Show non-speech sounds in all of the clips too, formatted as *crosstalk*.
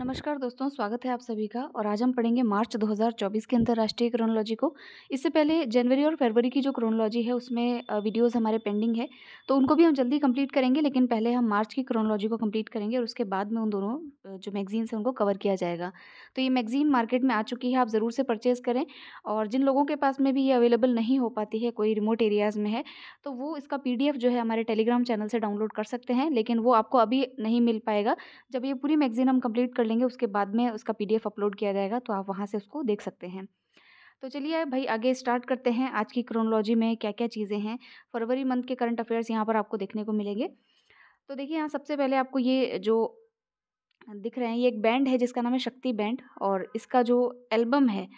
नमस्कार दोस्तों स्वागत है आप सभी का और आज हम पढ़ेंगे मार्च 2024 के अंतर्राष्ट्रीय क्रोनोलॉजी को इससे पहले जनवरी और फरवरी की जो क्रोनोलॉजी है उसमें वीडियोस हमारे पेंडिंग है तो उनको भी हम जल्दी कंप्लीट करेंगे लेकिन पहले हम मार्च की क्रोनोलॉजी को कंप्लीट करेंगे और उसके बाद में उन दोनों जो मैगजीन्स हैं उनको कवर किया जाएगा तो ये मैगजीन मार्केट में आ चुकी है आप ज़रूर से परचेज़ करें और जिन लोगों के पास में भी ये अवेलेबल नहीं हो पाती है कोई रिमोट एरियाज़ में है तो वो इसका पी जो है हमारे टेलीग्राम चैनल से डाउनलोड कर सकते हैं लेकिन वो आपको अभी नहीं मिल पाएगा जब ये पूरी मैगजीन हम कम्प्लीट कर लेंगे उसके बाद में उसका पी अपलोड किया जाएगा तो आप वहाँ से उसको देख सकते हैं तो चलिए भाई आगे स्टार्ट करते हैं आज की क्रोनोलॉजी में क्या क्या चीज़ें हैं फरवरी मंथ के करंट अफेयर्स यहाँ पर आपको देखने को मिलेंगे तो देखिए यहाँ सबसे पहले आपको ये जो दिख रहे हैं ये एक बैंड है जिसका नाम है शक्ति बैंड और इसका जो एल्बम है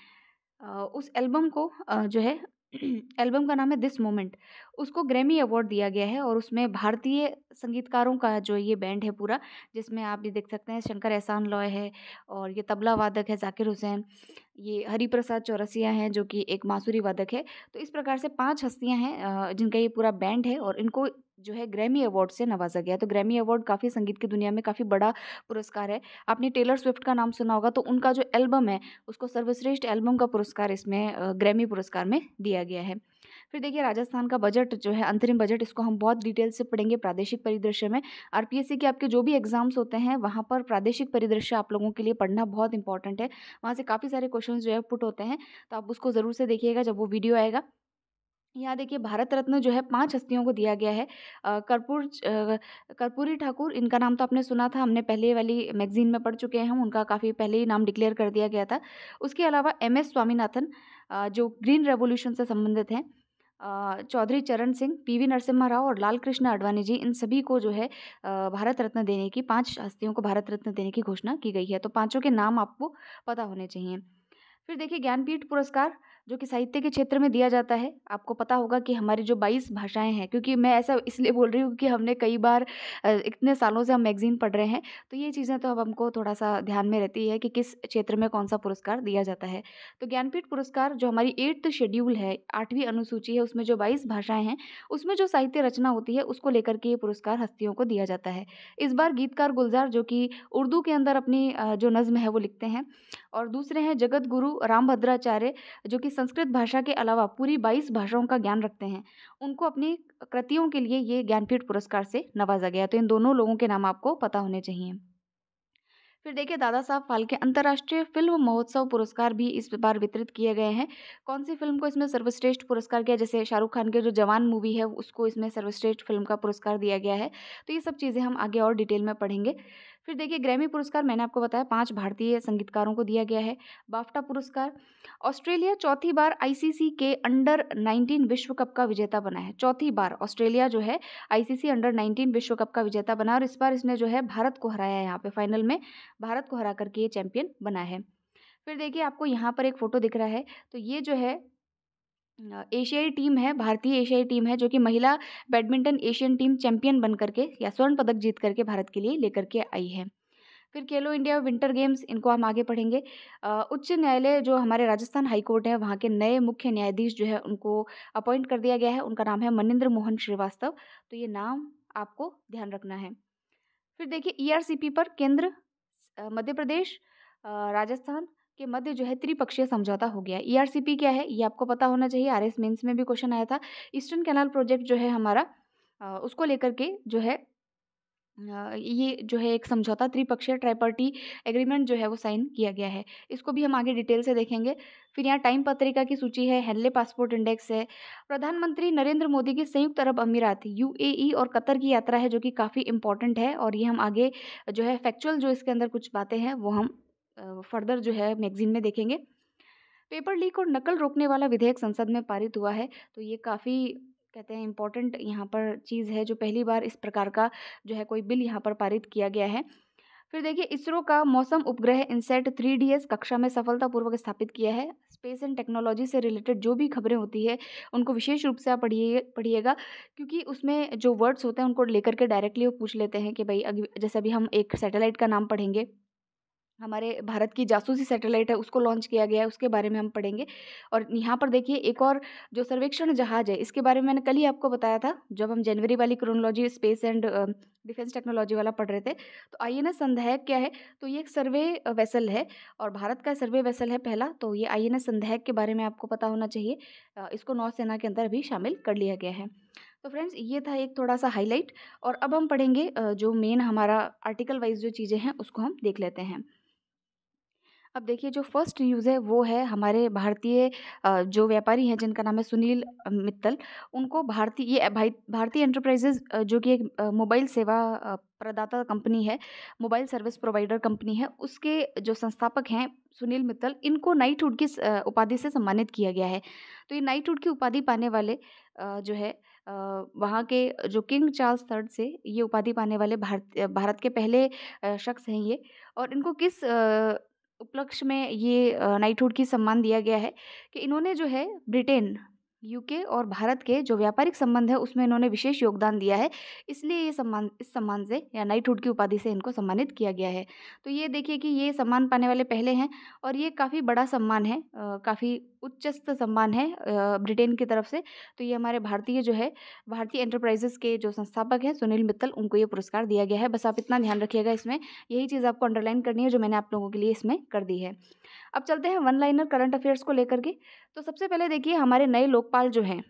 उस एल्बम को जो है *clears throat* एल्बम का नाम है दिस मोमेंट उसको ग्रैमी अवार्ड दिया गया है और उसमें भारतीय संगीतकारों का जो ये बैंड है पूरा जिसमें आप ये देख सकते हैं शंकर एहसान लॉय है और ये तबला वादक है जाकिर हुसैन ये हरिप्रसाद चौरसिया हैं जो कि एक मासूरी वादक है तो इस प्रकार से पांच हस्तियां हैं जिनका ये पूरा बैंड है और इनको जो है ग्रैमी अवार्ड से नवाजा गया तो ग्रैमी अवार्ड काफ़ी संगीत की दुनिया में काफ़ी बड़ा पुरस्कार है आपने टेलर स्विफ्ट का नाम सुना होगा तो उनका जो एल्बम है उसको सर्वश्रेष्ठ एल्बम का पुरस्कार इसमें ग्रैमी पुरस्कार में दिया गया है फिर देखिए राजस्थान का बजट जो है अंतरिम बजट इसको हम बहुत डिटेल से पढ़ेंगे प्रादेशिक परिदृश्य में आर के आपके जो भी एग्जाम्स होते हैं वहाँ पर प्रादेशिक परिदृश्य आप लोगों के लिए पढ़ना बहुत इंपॉर्टेंट है वहाँ से काफ़ी सारे क्वेश्चन जो है पुट होते हैं तो आप उसको ज़रूर से देखिएगा जब वो वीडियो आएगा यहाँ देखिए भारत रत्न जो है पाँच हस्तियों को दिया गया है कर्पूर कर्पूरी ठाकुर इनका नाम तो आपने सुना था हमने पहले वाली मैगजीन में पढ़ चुके हैं हम उनका काफ़ी पहले ही नाम डिक्लेयर कर दिया गया था उसके अलावा एम एस स्वामीनाथन जो ग्रीन रेवोल्यूशन से संबंधित हैं चौधरी चरण सिंह पी वी नरसिम्हा राव और लाल कृष्ण आडवाणी जी इन सभी को जो है भारत रत्न देने की पांच हस्तियों को भारत रत्न देने की घोषणा की गई है तो पांचों के नाम आपको पता होने चाहिए फिर देखिए ज्ञानपीठ पुरस्कार जो कि साहित्य के क्षेत्र में दिया जाता है आपको पता होगा कि हमारी जो बाईस भाषाएं हैं क्योंकि मैं ऐसा इसलिए बोल रही हूँ कि हमने कई बार इतने सालों से हम मैगज़ीन पढ़ रहे हैं तो ये चीज़ें तो अब हमको थोड़ा सा ध्यान में रहती है कि किस क्षेत्र में कौन सा पुरस्कार दिया जाता है तो ज्ञानपीठ पुरस्कार जो हमारी एट्थ शेड्यूल है आठवीं अनुसूची है उसमें जो बाईस भाषाएँ हैं उसमें जो साहित्य रचना होती है उसको लेकर के ये पुरस्कार हस्तियों को दिया जाता है इस बार गीतकार गुलजार जो कि उर्दू के अंदर अपनी जो नज्म है वो लिखते हैं और दूसरे हैं जगत गुरु रामभद्राचार्य जो कि संस्कृत भाषा के अलावा पूरी बाईस भाषाओं का ज्ञान रखते हैं उनको अपनी कृतियों के लिए ये ज्ञानपीठ पुरस्कार से नवाजा गया तो इन दोनों लोगों के नाम आपको पता होने चाहिए फिर देखिए दादा साहब फाल्के अंतर्राष्ट्रीय फिल्म महोत्सव पुरस्कार भी इस बार वितरित किए गए हैं कौन सी फिल्म को इसमें सर्वश्रेष्ठ पुरस्कार किया जैसे शाहरुख खान के जो जवान मूवी है उसको इसमें सर्वश्रेष्ठ फिल्म का पुरस्कार दिया गया है तो ये सब चीज़ें हम आगे और डिटेल में पढ़ेंगे फिर देखिए ग्रैमी पुरस्कार मैंने आपको बताया पांच भारतीय संगीतकारों को दिया गया है बाफ्टा पुरस्कार ऑस्ट्रेलिया चौथी बार आईसीसी के अंडर 19 विश्व कप का विजेता बना है चौथी बार ऑस्ट्रेलिया जो है आईसीसी अंडर 19 विश्व कप का विजेता बना और इस बार इसने जो है भारत को हराया है यहाँ पे फाइनल में भारत को हरा करके ये चैंपियन बना है फिर देखिए आपको यहाँ पर एक फ़ोटो दिख रहा है तो ये जो है एशियाई टीम है भारतीय एशियाई टीम है जो कि महिला बैडमिंटन एशियन टीम चैंपियन बन करके या स्वर्ण पदक जीत करके भारत के लिए लेकर के आई है फिर खेलो इंडिया विंटर गेम्स इनको हम आगे पढ़ेंगे उच्च न्यायालय जो हमारे राजस्थान हाई कोर्ट है वहाँ के नए मुख्य न्यायाधीश जो है उनको अपॉइंट कर दिया गया है उनका नाम है मनिंद्र मोहन श्रीवास्तव तो ये नाम आपको ध्यान रखना है फिर देखिए ईआरसीपी e पर केंद्र मध्य प्रदेश राजस्थान के मध्य जो है त्रिपक्षीय समझौता हो गया ई e क्या है ये आपको पता होना चाहिए आर एस मेन्स में भी क्वेश्चन आया था ईस्टर्न कैनाल प्रोजेक्ट जो है हमारा उसको लेकर के जो है ये जो है एक समझौता त्रिपक्षीय ट्राइपर्टी एग्रीमेंट जो है वो साइन किया गया है इसको भी हम आगे डिटेल से देखेंगे फिर यहाँ टाइम पत्रिका की सूची है हेनले पासपोर्ट इंडेक्स है प्रधानमंत्री नरेंद्र मोदी की संयुक्त अरब अमीरात यूएई e और कतर की यात्रा है जो कि काफ़ी इंपॉर्टेंट है और ये हम आगे जो है फैक्चुअल जो इसके अंदर कुछ बातें हैं वो हम फर्दर जो है मैगजीन में देखेंगे पेपर लीक और नकल रोकने वाला विधेयक संसद में पारित हुआ है तो ये काफ़ी कहते हैं इम्पोर्टेंट यहाँ पर चीज़ है जो पहली बार इस प्रकार का जो है कोई बिल यहाँ पर पारित किया गया है फिर देखिए इसरो का मौसम उपग्रह इनसेट थ्री डी एस कक्षा में सफलतापूर्वक स्थापित किया है स्पेस एंड टेक्नोलॉजी से रिलेटेड जो भी खबरें होती है उनको विशेष रूप से आप पढ़िए पढ़िएगा क्योंकि उसमें जो वर्ड्स होते हैं उनको लेकर के डायरेक्टली वो पूछ लेते हैं कि भाई जैसे अभी हम एक सैटेलाइट का नाम पढ़ेंगे हमारे भारत की जासूसी सैटेलाइट है उसको लॉन्च किया गया है उसके बारे में हम पढ़ेंगे और यहाँ पर देखिए एक और जो सर्वेक्षण जहाज है इसके बारे में मैंने कल ही आपको बताया था जब हम जनवरी वाली chronology space and defence technology वाला पढ़ रहे थे तो आई एन एस क्या है तो ये एक सर्वे वैसल है और भारत का सर्वे वैसल है पहला तो ये आई एन एस के बारे में आपको पता होना चाहिए इसको नौसेना के अंदर भी शामिल कर लिया गया है तो फ्रेंड्स ये था एक थोड़ा सा हाईलाइट और अब हम पढ़ेंगे जो मेन हमारा आर्टिकल वाइज जो चीज़ें हैं उसको हम देख लेते हैं अब देखिए जो फर्स्ट न्यूज़ है वो है हमारे भारतीय जो व्यापारी हैं जिनका नाम है सुनील मित्तल उनको भारतीय ये भाई भारतीय एंटरप्राइजेज जो कि एक मोबाइल सेवा प्रदाता कंपनी है मोबाइल सर्विस प्रोवाइडर कंपनी है उसके जो संस्थापक हैं सुनील मित्तल इनको नाइटहुड की उपाधि से सम्मानित किया गया है तो ये नाइटहुड की उपाधि पाने वाले जो है वहाँ के जो किंग चार्ल्स थर्ड से ये उपाधि पाने वाले भारत भारत के पहले शख्स हैं ये और इनको किस उपलक्ष्य में ये नाइटहुड की सम्मान दिया गया है कि इन्होंने जो है ब्रिटेन यूके और भारत के जो व्यापारिक संबंध है उसमें इन्होंने विशेष योगदान दिया है इसलिए ये सम्मान इस सम्मान से या नाइटहुड की उपाधि से इनको सम्मानित किया गया है तो ये देखिए कि ये सम्मान पाने वाले पहले हैं और ये काफ़ी बड़ा सम्मान है काफ़ी उच्चस्त सम्मान है ब्रिटेन की तरफ से तो ये हमारे भारतीय जो है भारतीय एंटरप्राइजेस के जो संस्थापक हैं सुनील मित्तल उनको ये पुरस्कार दिया गया है बस आप इतना ध्यान रखिएगा इसमें यही चीज़ आपको अंडरलाइन करनी है जो मैंने आप लोगों के लिए इसमें कर दी है अब चलते हैं वन लाइनर करंट अफेयर्स को लेकर के तो सबसे पहले देखिए हमारे नए लोकपाल जो हैं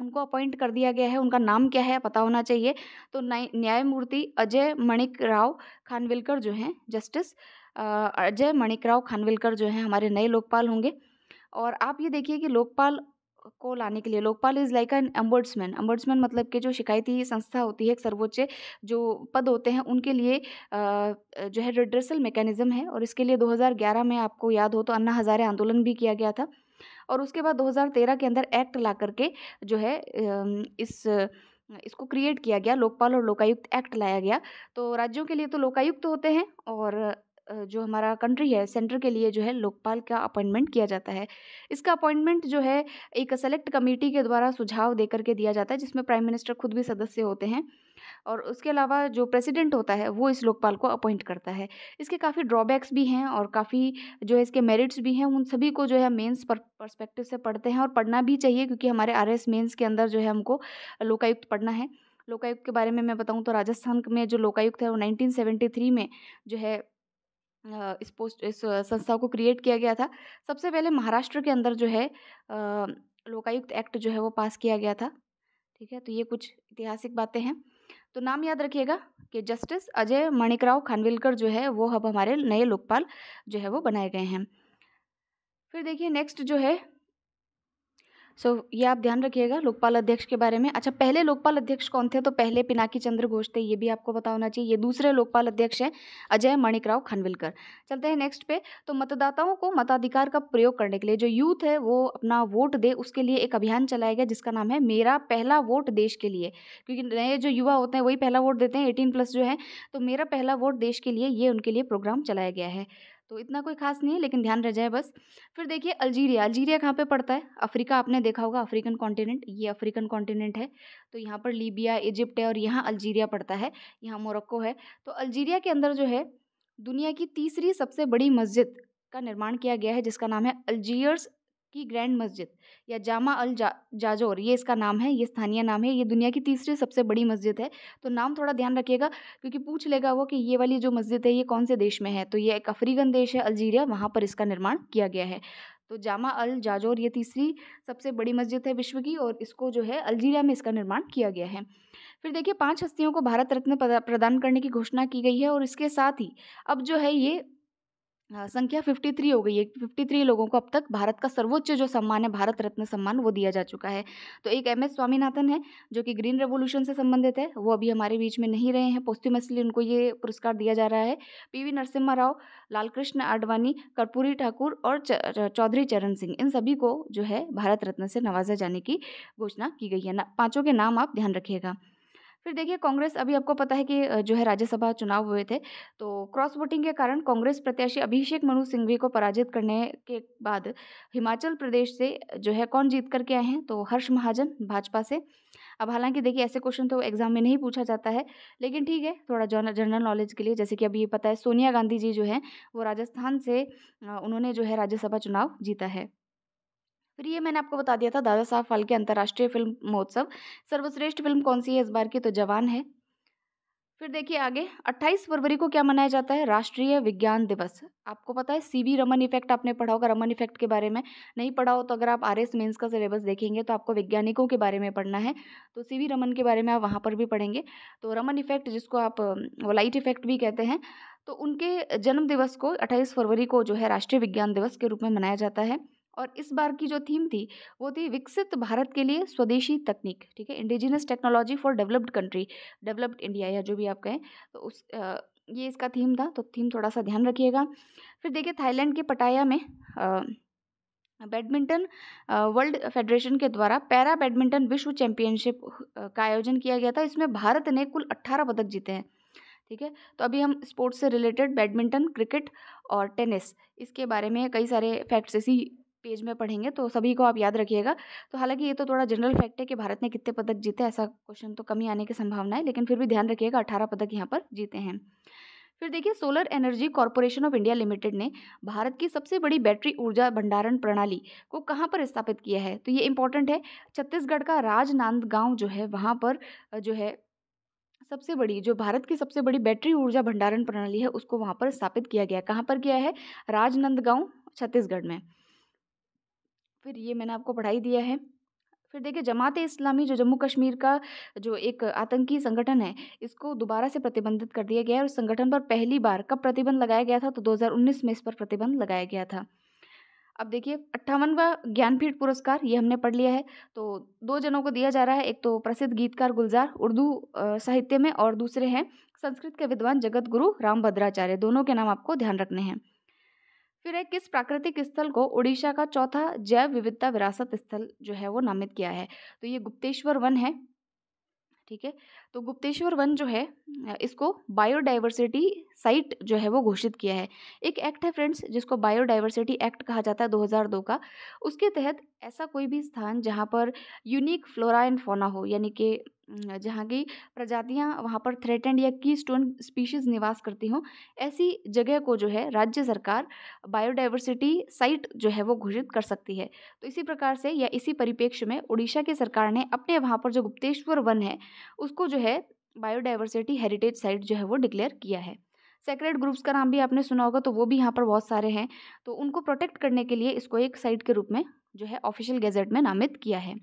उनको अपॉइंट कर दिया गया है उनका नाम क्या है पता होना चाहिए तो न्यायमूर्ति अजय मणिक राव खानविलकर जो हैं जस्टिस अजय मणिक राव खानविलकर जो हैं हमारे नए लोकपाल होंगे और आप ये देखिए कि लोकपाल को लाने के लिए Lokpal is like an ombudsman ombudsman मतलब कि जो शिकायती संस्था होती है सर्वोच्च जो पद होते हैं उनके लिए जो है रिड्रेसल मैकेनिज़्म है और इसके लिए 2011 में आपको याद हो तो अन्ना हज़ारे आंदोलन भी किया गया था और उसके बाद 2013 के अंदर एक्ट ला करके जो है इस इसको क्रिएट किया गया लोकपाल और लोकायुक्त एक्ट लाया गया तो राज्यों के लिए तो लोकायुक्त होते हैं और जो हमारा कंट्री है सेंटर के लिए जो है लोकपाल का अपॉइंटमेंट किया जाता है इसका अपॉइंटमेंट जो है एक सेलेक्ट कमेटी के द्वारा सुझाव दे करके दिया जाता है जिसमें प्राइम मिनिस्टर खुद भी सदस्य होते हैं और उसके अलावा जो प्रेसिडेंट होता है वो इस लोकपाल को अपॉइंट करता है इसके काफ़ी ड्रॉबैक्स भी हैं और काफ़ी जो है इसके मेरिट्स भी हैं उन सभी को जो है मेंस पर से पढ़ते हैं और पढ़ना भी चाहिए क्योंकि हमारे आर एस मेन्स के अंदर जो है हमको लोकायुक्त पढ़ना है लोकायुक्त के बारे में मैं बताऊँ तो राजस्थान में जो लोकायुक्त है वो 1973 में जो है इस पोस्ट इस संस्था को क्रिएट किया गया था सबसे पहले महाराष्ट्र के अंदर जो है लोकायुक्त एक्ट जो है वो पास किया गया था ठीक है तो ये कुछ ऐतिहासिक बातें हैं तो नाम याद रखिएगा कि जस्टिस अजय मणिकराव खानविलकर जो है वो अब हमारे नए लोकपाल जो है वो बनाए गए हैं फिर देखिए नेक्स्ट जो है सो so, ये आप ध्यान रखिएगा लोकपाल अध्यक्ष के बारे में अच्छा पहले लोकपाल अध्यक्ष कौन थे तो पहले पिनाकी चंद्र घोष थे ये भी आपको बता होना चाहिए ये दूसरे लोकपाल अध्यक्ष हैं अजय मणिकराव खनविलकर चलते हैं नेक्स्ट पे तो मतदाताओं को मताधिकार का प्रयोग करने के लिए जो यूथ है वो अपना वोट दे उसके लिए एक अभियान चलाया गया जिसका नाम है मेरा पहला वोट देश के लिए क्योंकि नए जो युवा होते हैं वही पहला वोट देते हैं एटीन प्लस जो है तो मेरा पहला वोट देश के लिए ये उनके लिए प्रोग्राम चलाया गया है तो इतना कोई खास नहीं है लेकिन ध्यान रह जाए बस फिर देखिए अल्जीरिया अल्जीरिया कहाँ पे पड़ता है अफ्रीका आपने देखा होगा अफ्रीकन कॉन्टिनेंट ये अफ्रीकन कॉन्टिनेंट है तो यहाँ पर लीबिया इजिप्ट है और यहाँ अल्जीरिया पड़ता है यहाँ मोरक्को है तो अल्जीरिया के अंदर जो है दुनिया की तीसरी सबसे बड़ी मस्जिद का निर्माण किया गया है जिसका नाम है अल्जीयर्स की ग्रैंड मस्जिद या जामा अल जा जाजोर ये इसका नाम है ये स्थानीय नाम है ये दुनिया की तीसरी सबसे बड़ी मस्जिद है तो नाम थोड़ा ध्यान रखिएगा क्योंकि पूछ लेगा वो कि ये वाली जो मस्जिद है ये कौन से देश में है तो ये एक अफ्रीकन देश है अल्जीरिया वहाँ पर इसका निर्माण किया गया है तो जामा अल जाजोर ये तीसरी सबसे बड़ी मस्जिद है विश्व की और इसको जो है अल्जीरिया में इसका निर्माण किया गया है फिर देखिए पांच हस्तियों को भारत रत्न प्रदान करने की घोषणा की गई है और इसके साथ ही अब जो है ये हाँ, संख्या 53 हो गई है 53 लोगों को अब तक भारत का सर्वोच्च जो सम्मान है भारत रत्न सम्मान वो दिया जा चुका है तो एक एम एस स्वामीनाथन है जो कि ग्रीन रेवोल्यूशन से संबंधित है वो अभी हमारे बीच में नहीं रहे हैं पोस्ट्यूमसली उनको ये पुरस्कार दिया जा रहा है पी वी नरसिम्हा राव लालकृष्ण आडवाणी कर्पूरी ठाकुर और चौधरी चरण सिंह इन सभी को जो है भारत रत्न से नवाजा जाने की घोषणा की गई है ना पाँचों के नाम आप ध्यान रखिएगा फिर देखिए कांग्रेस अभी आपको पता है कि जो है राज्यसभा चुनाव हुए थे तो क्रॉस वोटिंग के कारण कांग्रेस प्रत्याशी अभिषेक मनु सिंघवी को पराजित करने के बाद हिमाचल प्रदेश से जो है कौन जीत करके आए हैं तो हर्ष महाजन भाजपा से अब हालांकि देखिए ऐसे क्वेश्चन तो एग्जाम में नहीं पूछा जाता है लेकिन ठीक है थोड़ा जनरल नॉलेज के लिए जैसे कि अभी पता है सोनिया गांधी जी जो है वो राजस्थान से उन्होंने जो है राज्यसभा चुनाव जीता है फिर ये मैंने आपको बता दिया था दादा साहब फाल्के अंतर्राष्ट्रीय फिल्म महोत्सव सर्वश्रेष्ठ फिल्म कौन सी है इस बार की तो जवान है फिर देखिए आगे 28 फरवरी को क्या मनाया जाता है राष्ट्रीय विज्ञान दिवस आपको पता है सीवी रमन इफेक्ट आपने पढ़ा होगा रमन इफेक्ट के बारे में नहीं पढ़ा हो तो अगर आप आर एस मेन्स का सिलेबस देखेंगे तो आपको वैज्ञानिकों के बारे में पढ़ना है तो सीवी रमन के बारे में आप वहाँ पर भी पढ़ेंगे तो रमन इफेक्ट जिसको आप लाइट इफेक्ट भी कहते हैं तो उनके जन्म दिवस को अट्ठाईस फरवरी को जो है राष्ट्रीय विज्ञान दिवस के रूप में मनाया जाता है और इस बार की जो थीम थी वो थी विकसित भारत के लिए स्वदेशी तकनीक ठीक है indigenous technology for developed country developed India या जो भी आप कहें तो उस आ, ये इसका थीम था तो थीम थोड़ा सा ध्यान रखिएगा फिर देखिए थाईलैंड के पटाया में बैडमिंटन वर्ल्ड फेडरेशन के द्वारा पैरा बैडमिंटन विश्व चैंपियनशिप का आयोजन किया गया था इसमें भारत ने कुल अट्ठारह पदक जीते हैं ठीक है तो अभी हम स्पोर्ट्स से रिलेटेड बैडमिंटन क्रिकेट और टेनिस इसके बारे में कई सारे फैक्ट्स इसी पेज में पढ़ेंगे तो सभी को आप याद रखिएगा तो हालांकि ये तो थोड़ा जनरल फैक्ट है कि भारत ने कितने पदक जीते ऐसा क्वेश्चन तो कमी आने की संभावना है लेकिन फिर भी ध्यान रखिएगा अठारह पदक यहाँ पर जीते हैं फिर देखिए solar energy corporation of India limited ने भारत की सबसे बड़ी बैटरी ऊर्जा भंडारण प्रणाली को कहाँ पर स्थापित किया है तो ये इम्पोर्टेंट है छत्तीसगढ़ का राजनांदगांव जो है वहाँ पर जो है सबसे बड़ी जो भारत की सबसे बड़ी बैटरी ऊर्जा भंडारण प्रणाली है उसको वहाँ पर स्थापित किया गया कहाँ पर किया है राजनंदगांव छत्तीसगढ़ में फिर ये मैंने आपको पढ़ाई दिया है फिर देखिए जमात इस्लामी जो जम्मू कश्मीर का जो एक आतंकी संगठन है इसको दोबारा से प्रतिबंधित कर दिया गया है और संगठन पर पहली बार कब प्रतिबंध लगाया गया था तो 2019 में इस पर प्रतिबंध लगाया गया था अब देखिए अट्ठावनवा ज्ञानपीठ पुरस्कार ये हमने पढ़ लिया है तो दो जनों को दिया जा रहा है एक तो प्रसिद्ध गीतकार गुलजार उर्दू साहित्य में और दूसरे हैं संस्कृत के विद्वान जगत गुरु राम भद्राचार्य दोनों के नाम आपको ध्यान रखने हैं फिर है किस प्राकृतिक स्थल को उड़ीसा का चौथा जैव विविधता विरासत स्थल जो है वो नामित किया है तो ये गुप्तेश्वर वन है ठीक है तो गुप्तेश्वर वन जो है इसको बायोडाइवर्सिटी साइट जो है वो घोषित किया है एक एक्ट है फ्रेंड्स जिसको बायोडाइवर्सिटी एक्ट कहा जाता है 2002 का उसके तहत ऐसा कोई भी स्थान जहाँ पर यूनिक फ्लोरा एंड फोना हो यानी कि जहाँ की प्रजातियाँ वहाँ पर थ्रेटेंड या की स्टोन स्पीशीज़ निवास करती हों ऐसी जगह को जो है राज्य सरकार बायोडाइवर्सिटी साइट जो है वो घोषित कर सकती है तो इसी प्रकार से या इसी परिप्रेक्ष्य में उड़ीसा की सरकार ने अपने वहाँ पर जो गुप्तेश्वर वन है उसको जो है बायोडाइवर्सिटी हेरिटेज साइट जो है वो डिक्लेयर किया है सेक्रेट ग्रुप्स का नाम भी आपने सुना होगा तो वो भी यहाँ पर बहुत सारे हैं तो उनको प्रोटेक्ट करने के लिए इसको एक साइट के रूप में जो है ऑफिशियल गेजेट में नामित किया है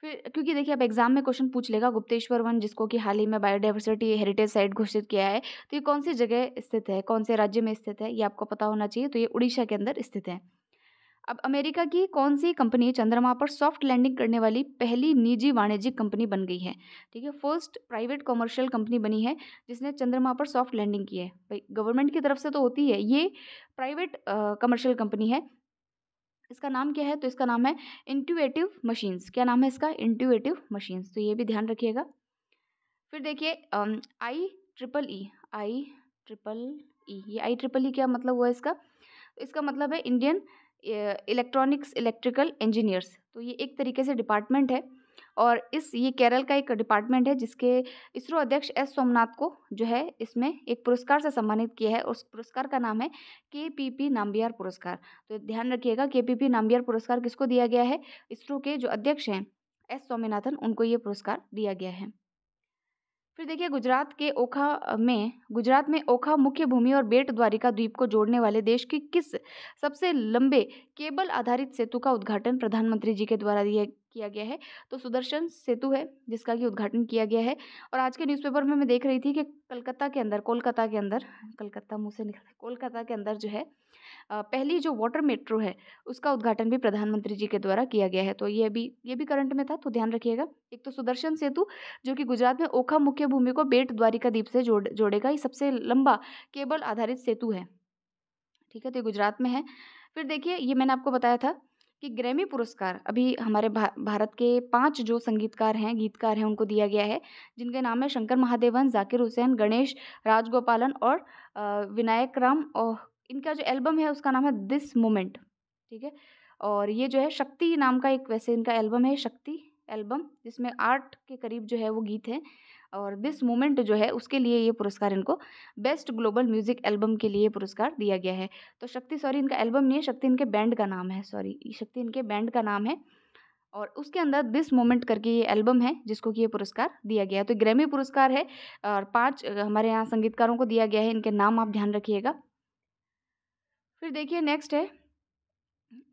फिर क्योंकि देखिए अब एग्जाम में क्वेश्चन पूछ लेगा गुप्तेश्वर वन जिसको कि हाल ही में बायोडाइवर्सिटी हेरिटेज साइट घोषित किया है तो ये कौन सी जगह स्थित है कौन से राज्य में स्थित है ये आपको पता होना चाहिए तो ये उड़ीसा के अंदर स्थित है अब अमेरिका की कौन सी कंपनी चंद्रमा पर सॉफ्ट लैंडिंग करने वाली पहली निजी वाणिज्यिक कंपनी बन गई है ठीक है फर्स्ट प्राइवेट कॉमर्शियल कंपनी बनी है जिसने चंद्रमा पर सॉफ्ट लैंडिंग की है भाई गवर्नमेंट की तरफ से तो होती है ये प्राइवेट कमर्शियल कंपनी है इसका नाम क्या है तो इसका नाम है इंट्यूएटिव मशीन्स क्या नाम है इसका इंट्यूएटिव मशीन्स तो ये भी ध्यान रखिएगा फिर देखिए I triple E I triple E ये आई ट्रिपल ई क्या मतलब हुआ इसका इसका मतलब है इंडियन इलेक्ट्रॉनिक्स इलेक्ट्रिकल इंजीनियर्स तो ये एक तरीके से डिपार्टमेंट है और इस ये केरल का एक डिपार्टमेंट है जिसके इसरो अध्यक्ष एस सोमनाथ को जो है इसमें एक पुरस्कार से सम्मानित किया है उस पुरस्कार का नाम है के पी पी नाम्बियार पुरस्कार तो ध्यान रखिएगा के पी पी नाम्बियार पुरस्कार किसको दिया गया है इसरो के जो अध्यक्ष हैं एस स्वामीनाथन उनको ये पुरस्कार दिया गया है फिर देखिए गुजरात के ओखा में गुजरात में ओखा मुख्य भूमि और बेट द्वारिका द्वीप को जोड़ने वाले देश के किस सबसे लंबे केबल आधारित सेतु का उद्घाटन प्रधानमंत्री जी के द्वारा दिया किया गया है तो सुदर्शन सेतु है जिसका कि उद्घाटन किया गया है और आज के न्यूज़पेपर में मैं देख रही थी कि कलकत्ता के अंदर कोलकाता के अंदर कलकत्ता मुँह से निकल कोलकाता के अंदर जो है पहली जो वाटर मेट्रो है उसका उद्घाटन भी प्रधानमंत्री जी के द्वारा किया गया है तो ये भी ये भी करंट में था तो ध्यान रखिएगा एक तो सुदर्शन सेतु जो कि गुजरात में ओखा मुख्य भूमि को बेट द्वारिका द्वीप से जोड़ जोड़ेगा ये सबसे लंबा केबल आधारित सेतु है ठीक है तो ये गुजरात में है फिर देखिए ये मैंने आपको बताया था कि ग्रैमी पुरस्कार अभी हमारे भा, भारत के पांच जो संगीतकार हैं गीतकार हैं उनको दिया गया है जिनके नाम है शंकर महादेवन जाकिर हुसैन गणेश राजगोपालन और विनायक राम और इनका जो एल्बम है उसका नाम है दिस मोमेंट ठीक है और ये जो है शक्ति नाम का एक वैसे इनका एल्बम है शक्ति एल्बम जिसमें आठ के करीब जो है वो गीत हैं और दिस मोमेंट जो है उसके लिए ये पुरस्कार इनको बेस्ट ग्लोबल म्यूजिक एल्बम के लिए पुरस्कार दिया गया है तो शक्ति सॉरी इनका एल्बम नहीं है शक्ति इनके बैंड का नाम है सॉरी शक्ति इनके बैंड का नाम है और उसके अंदर दिस मोमेंट करके ये एल्बम है जिसको कि ये पुरस्कार दिया गया है तो ग्रैमी पुरस्कार है और पांच हमारे यहाँ संगीतकारों को दिया गया है इनके नाम आप ध्यान रखिएगा फिर देखिए नेक्स्ट है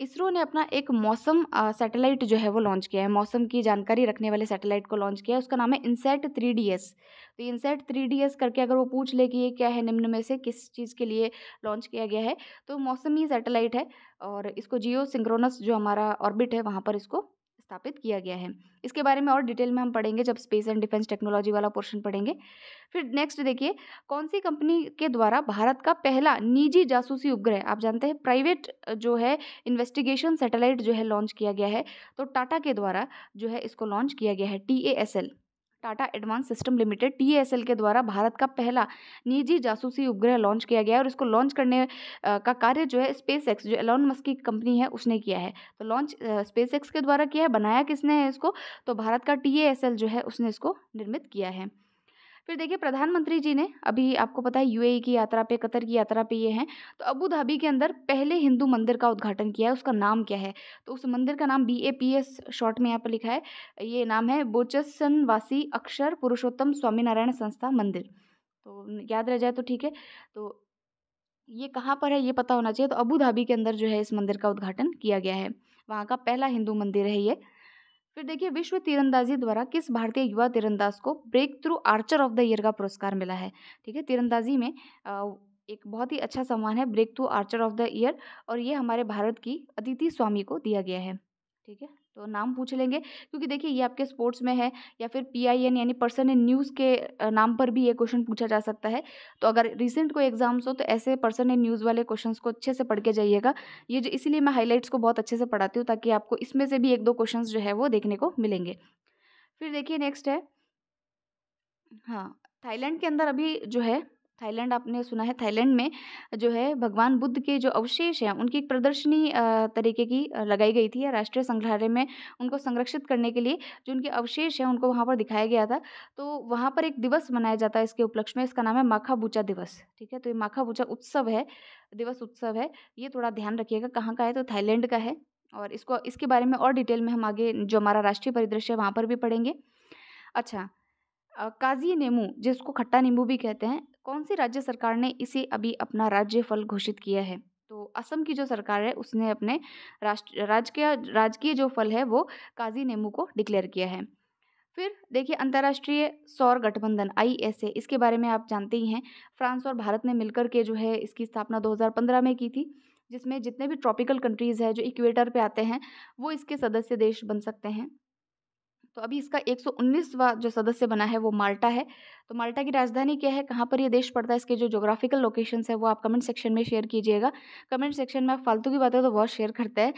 इसरो ने अपना एक मौसम सैटेलाइट जो है वो लॉन्च किया है मौसम की जानकारी रखने वाले सैटेलाइट को लॉन्च किया है उसका नाम है इंसेट थ्री डी एस तो इंसेट थ्री डी एस करके अगर वो पूछ ले कि ये क्या है निम्न में से किस चीज़ के लिए लॉन्च किया गया है तो मौसमी सैटेलाइट है और इसको जियो सिंक्रोनस जो हमारा ऑर्बिट है वहाँ पर इसको स्थापित किया गया है इसके बारे में और डिटेल में हम पढ़ेंगे जब स्पेस एंड डिफेंस टेक्नोलॉजी वाला पोर्शन पढ़ेंगे फिर नेक्स्ट देखिए कौन सी कंपनी के द्वारा भारत का पहला निजी जासूसी उपग्रह आप जानते हैं प्राइवेट जो है इन्वेस्टिगेशन सैटेलाइट जो है लॉन्च किया गया है तो टाटा के द्वारा जो है इसको लॉन्च किया गया है T A S L Tata advance system limited T के द्वारा भारत का पहला निजी जासूसी उपग्रह लॉन्च किया गया है और इसको लॉन्च करने का कार्य जो है स्पेस एक्स जो एलॉन मस्क की कंपनी है उसने किया है तो लॉन्च स्पेस एक्स के द्वारा किया है बनाया किसने है इसको तो भारत का टी जो है उसने इसको निर्मित किया है फिर देखिए प्रधानमंत्री जी ने अभी आपको पता है यूएई की यात्रा पे कतर की यात्रा पे ये हैं तो अबू धाबी के अंदर पहले हिंदू मंदिर का उद्घाटन किया है उसका नाम क्या है तो उस मंदिर का नाम B A P S short में यहाँ पर लिखा है ये नाम है बोचसन वासी अक्षर पुरुषोत्तम स्वामीनारायण संस्था मंदिर तो याद रह जाए तो ठीक है तो ये कहाँ पर है ये पता होना चाहिए तो अबू धाबी के अंदर जो है इस मंदिर का उद्घाटन किया गया है वहाँ का पहला हिंदू मंदिर है ये फिर देखिए विश्व तीरंदाजी द्वारा किस भारतीय युवा तीरंदाज को breakthrough archer of the year का पुरस्कार मिला है ठीक है तीरंदाजी में एक बहुत ही अच्छा सम्मान है breakthrough archer of the year और ये हमारे भारत की अदिति स्वामी को दिया गया है ठीक है तो नाम पूछ लेंगे क्योंकि देखिए ये आपके स्पोर्ट्स में है या फिर पी आई एन यानी पर्सन इन न्यूज़ के नाम पर भी ये क्वेश्चन पूछा जा सकता है तो अगर रिसेंट कोई एग्जाम्स हो तो ऐसे पर्सन इन न्यूज़ वाले क्वेश्चंस को अच्छे से पढ़ के जाइएगा ये जो इसीलिए मैं हाईलाइट्स को बहुत अच्छे से पढ़ाती हूँ ताकि आपको इसमें से भी एक दो क्वेश्चन जो है वो देखने को मिलेंगे फिर देखिए नेक्स्ट है हाँ थाईलैंड के अंदर अभी जो है थाईलैंड आपने सुना है थाईलैंड में जो है भगवान बुद्ध के जो अवशेष हैं उनकी एक प्रदर्शनी तरीके की लगाई गई थी राष्ट्रीय संग्रहालय में उनको संरक्षित करने के लिए जो उनके अवशेष हैं उनको वहाँ पर दिखाया गया था तो वहाँ पर एक दिवस मनाया जाता है इसके उपलक्ष्य में इसका नाम है माखा बूचा दिवस ठीक है तो ये माखा बूचा उत्सव है दिवस उत्सव है ये थोड़ा ध्यान रखिएगा कहाँ का है तो थाईलैंड का है और इसको इसके बारे में और डिटेल में हम आगे जो हमारा राष्ट्रीय परिदृश्य है वहाँ पर भी पढ़ेंगे अच्छा काजी नेमू जिसको खट्टा नींबू भी कहते हैं कौन सी राज्य सरकार ने इसे अभी अपना राज्य फल घोषित किया है तो असम की जो सरकार है उसने अपने राष्ट्र राजकीय राजकीय जो फल है वो काजी नेमू को डिक्लेयर किया है फिर देखिए अंतर्राष्ट्रीय सौर गठबंधन आई एस ए इसके बारे में आप जानते ही हैं फ्रांस और भारत ने मिलकर के जो है इसकी स्थापना 2015 में की थी जिसमें जितने भी ट्रॉपिकल कंट्रीज़ है जो इक्वेटर पे आते हैं वो इसके सदस्य देश बन सकते हैं तो अभी इसका 119वां जो सदस्य बना है वो माल्टा है तो माल्टा की राजधानी क्या है कहाँ पर ये देश पड़ता है इसके जो जोग्राफिकल लोकेशंस है वो आप कमेंट सेक्शन में शेयर कीजिएगा कमेंट सेक्शन में आप फालतू की बातें तो बहुत शेयर करते हैं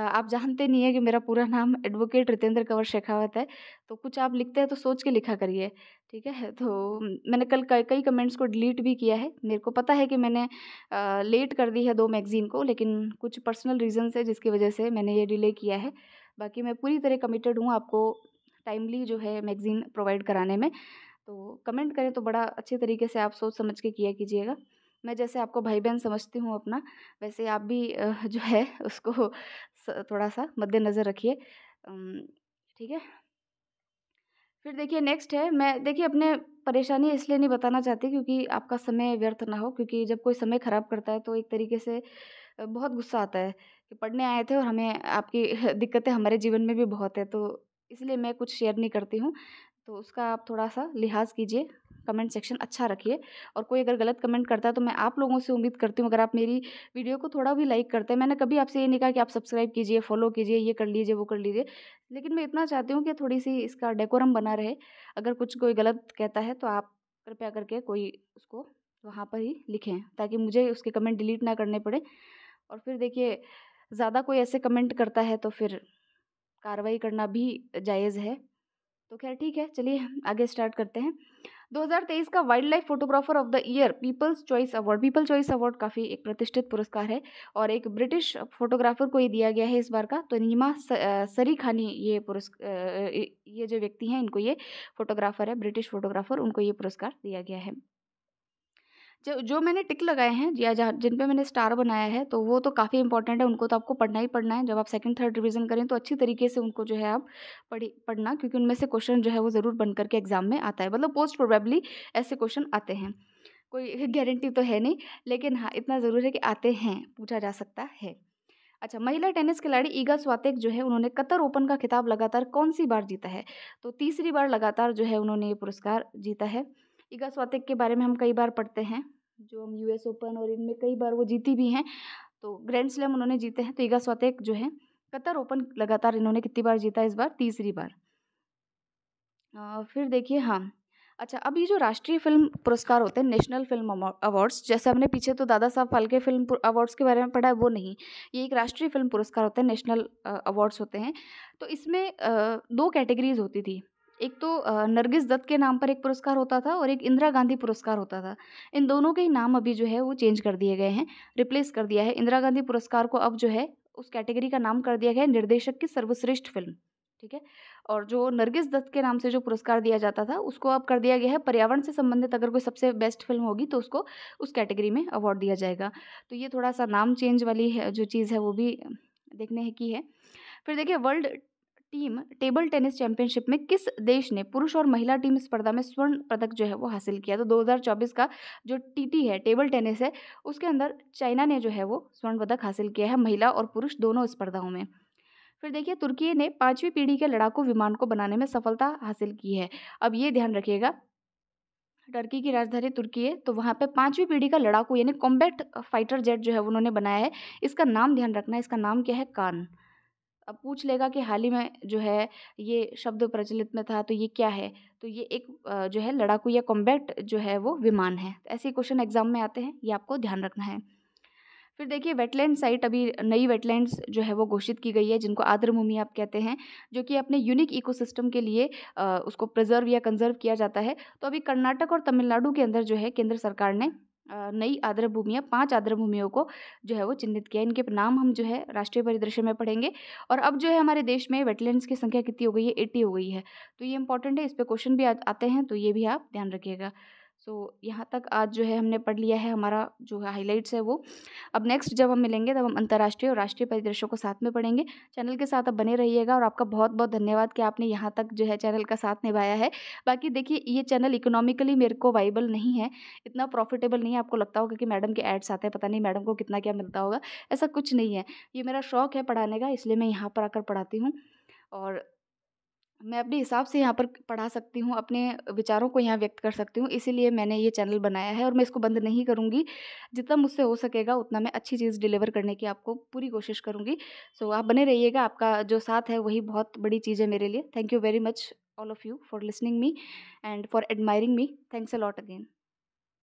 आप जानते नहीं है कि मेरा पूरा नाम एडवोकेट रितेंद्र कंवर शेखावत है तो कुछ आप लिखते हैं तो सोच के लिखा करिए ठीक है तो मैंने कल कई कमेंट्स को डिलीट भी किया है मेरे को पता है कि मैंने लेट कर दी है दो मैगज़ीन को लेकिन कुछ पर्सनल रीज़न है जिसकी वजह से मैंने ये डिले किया है बाकी मैं पूरी तरह कमिटेड हूँ आपको टाइमली जो है मैगज़ीन प्रोवाइड कराने में तो कमेंट करें तो बड़ा अच्छे तरीके से आप सोच समझ के किया कीजिएगा मैं जैसे आपको भाई बहन समझती हूँ अपना वैसे आप भी जो है उसको थोड़ा सा मद्देनज़र रखिए ठीक है फिर देखिए नेक्स्ट है मैं देखिए अपने परेशानी इसलिए नहीं बताना चाहती क्योंकि आपका समय व्यर्थ ना हो क्योंकि जब कोई समय ख़राब करता है तो एक तरीके से बहुत गुस्सा आता है कि पढ़ने आए थे और हमें आपकी *laughs* दिक्कतें हमारे जीवन में भी बहुत है तो इसलिए मैं कुछ शेयर नहीं करती हूँ तो उसका आप थोड़ा सा लिहाज कीजिए कमेंट सेक्शन अच्छा रखिए और कोई अगर गलत कमेंट करता है तो मैं आप लोगों से उम्मीद करती हूँ अगर आप मेरी वीडियो को थोड़ा भी लाइक करते हैं मैंने कभी आपसे ये नहीं कहा कि आप सब्सक्राइब कीजिए फॉलो कीजिए ये कर लीजिए वो कर लीजिए लेकिन मैं इतना चाहती हूँ कि थोड़ी सी इसका डेकोरम बना रहे अगर कुछ कोई गलत कहता है तो आप कृपया करके कोई उसको वहाँ पर ही लिखें ताकि मुझे उसके कमेंट डिलीट ना करने पड़े और फिर देखिए ज़्यादा कोई ऐसे कमेंट करता है तो फिर कार्रवाई करना भी जायज़ है तो खैर ठीक है चलिए आगे स्टार्ट करते हैं 2023 का wildlife photographer of the year people's choice award people choice award काफ़ी एक प्रतिष्ठित पुरस्कार है और एक ब्रिटिश फोटोग्राफर को ये दिया गया है इस बार का तो नीमा सरी खानी ये पुरस्कार ये जो व्यक्ति हैं इनको ये फोटोग्राफर है ब्रिटिश फोटोग्राफर उनको ये पुरस्कार दिया गया है जो जो मैंने टिक लगाए हैं या जहाँ जिन पे मैंने स्टार बनाया है तो वो तो काफ़ी इंपॉर्टेंट है उनको तो आपको पढ़ना ही पढ़ना है जब आप सेकंड थर्ड रिवीजन करें तो अच्छी तरीके से उनको जो है आप पढ़ी पढ़ना क्योंकि उनमें से क्वेश्चन जो है वो ज़रूर बन करके एग्जाम में आता है मतलब पोस्ट प्रोबेबली ऐसे क्वेश्चन आते हैं कोई गारंटी *laughs* तो है नहीं लेकिन हाँ इतना ज़रूर है कि आते हैं पूछा जा सकता है अच्छा महिला टेनिस खिलाड़ी ईगा स्वातिक जो है उन्होंने कतर ओपन का खिताब लगातार कौन सी बार जीता है तो तीसरी बार लगातार जो है उन्होंने ये पुरस्कार जीता है ईगा स्वातिक के बारे में हम कई बार पढ़ते हैं जो हम यू एस ओपन और इनमें कई बार वो जीती भी हैं तो ग्रैंड स्लैम उन्होंने जीते हैं तो ईगा स्वातेक जो है कतर ओपन लगातार इन्होंने कितनी बार जीता इस बार तीसरी बार आ, फिर देखिए हाँ अच्छा अब ये जो राष्ट्रीय फिल्म पुरस्कार होते हैं नेशनल फिल्म अवार्ड्स जैसे हमने पीछे तो दादा साहब फाल्के फिल्म अवार्ड्स के बारे में पढ़ा है वो नहीं ये एक राष्ट्रीय फिल्म पुरस्कार होते हैं नेशनल अवार्ड्स होते हैं तो इसमें दो कैटेगरीज होती थी एक तो नरगिस दत्त के नाम पर एक पुरस्कार होता था और एक इंदिरा गांधी पुरस्कार होता था इन दोनों के ही नाम अभी जो है वो चेंज कर दिए गए हैं रिप्लेस कर दिया है इंदिरा गांधी पुरस्कार को अब जो है उस कैटेगरी का नाम कर दिया गया है निर्देशक की सर्वश्रेष्ठ फिल्म ठीक है और जो नरगिस दत्त के नाम से जो पुरस्कार दिया जाता था उसको अब कर दिया गया है पर्यावरण से संबंधित अगर कोई सबसे बेस्ट फिल्म होगी तो उसको उस कैटेगरी में अवार्ड दिया जाएगा तो ये थोड़ा सा नाम चेंज वाली है जो चीज़ है वो भी देखने की है फिर देखिए world team table tennis championship में किस देश ने पुरुष और महिला टीम स्पर्धा में स्वर्ण पदक जो है वो हासिल किया तो 2024 का जो टीटी है टेबल टेनिस है उसके अंदर चाइना ने जो है वो स्वर्ण पदक हासिल किया है महिला और पुरुष दोनों स्पर्धाओं में फिर देखिए तुर्की ने पाँचवीं पीढ़ी के लड़ाकू विमान को बनाने में सफलता हासिल की है अब ये ध्यान रखिएगा टर्की की राजधानी तुर्की है तो वहाँ पे पांचवी पीढ़ी का लड़ाकू यानी कॉम्बैक्ट फाइटर जेट जो है उन्होंने बनाया है इसका नाम ध्यान रखना है इसका नाम क्या है कान अब पूछ लेगा कि हाल ही में जो है ये शब्द प्रचलित में था तो ये क्या है तो ये एक जो है लड़ाकू या कॉम्बैट जो है वो विमान है तो ऐसे क्वेश्चन एग्जाम में आते हैं ये आपको ध्यान रखना है फिर देखिए वेटलैंड साइट अभी नई वेटलैंड्स जो है वो घोषित की गई है जिनको आर्द्रभूमि आप कहते हैं जो कि अपने यूनिक इकोसिस्टम के लिए उसको प्रिजर्व या कंजर्व किया जाता है तो अभी कर्नाटक और तमिलनाडु के अंदर जो है केंद्र सरकार ने नई आर्द्र भूमियाँ पाँच आर्द्र भूमियों को जो है वो चिन्हित किया इनके नाम हम जो है राष्ट्रीय परिदृश्य में पढ़ेंगे और अब जो है हमारे देश में वेटलैंड्स की संख्या कितनी हो गई है एट्टी हो गई है तो ये इंपॉर्टेंट है इस पर क्वेश्चन भी आ, आते हैं तो ये भी आप ध्यान रखिएगा सो यहाँ तक आज जो है हमने पढ़ लिया है हमारा जो हाईलाइट्स है वो अब नेक्स्ट जब हम मिलेंगे तब हम अंतर्राष्ट्रीय और राष्ट्रीय परिदृश्यों को साथ में पढ़ेंगे चैनल के साथ अब बने रहिएगा और आपका बहुत बहुत धन्यवाद कि आपने यहाँ तक जो है चैनल का साथ निभाया है बाकी देखिए ये चैनल इकोनॉमिकली मेरे को वाइबल नहीं है इतना प्रॉफिटेबल नहीं है आपको लगता होगा कि मैडम के एड्स आते हैं पता नहीं मैडम को कितना क्या मिलता होगा ऐसा कुछ नहीं है ये मेरा शौक है पढ़ाने का इसलिए मैं यहाँ पर आकर पढ़ाती हूँ और मैं अपने हिसाब से यहाँ पर पढ़ा सकती हूँ अपने विचारों को यहाँ व्यक्त कर सकती हूँ इसीलिए मैंने ये चैनल बनाया है और मैं इसको बंद नहीं करूँगी जितना मुझसे हो सकेगा उतना मैं अच्छी चीज़ डिलीवर करने की आपको पूरी कोशिश करूँगी सो आप बने रहिएगा आपका जो साथ है वही बहुत बड़ी चीज़ है मेरे लिए thank you very much all of you for listening me and for admiring me thanks a lot again